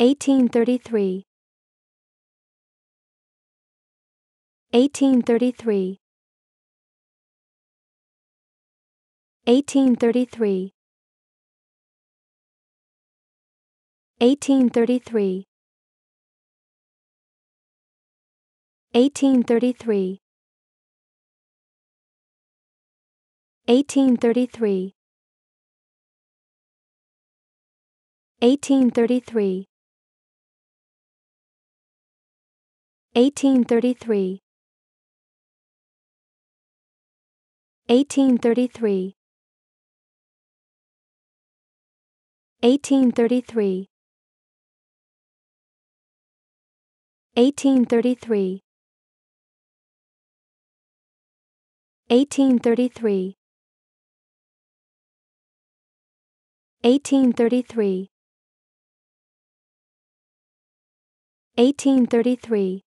1833 1833 1833 1833 1833 1833 1833 1833 1833 1833 1833 1833 1833 1833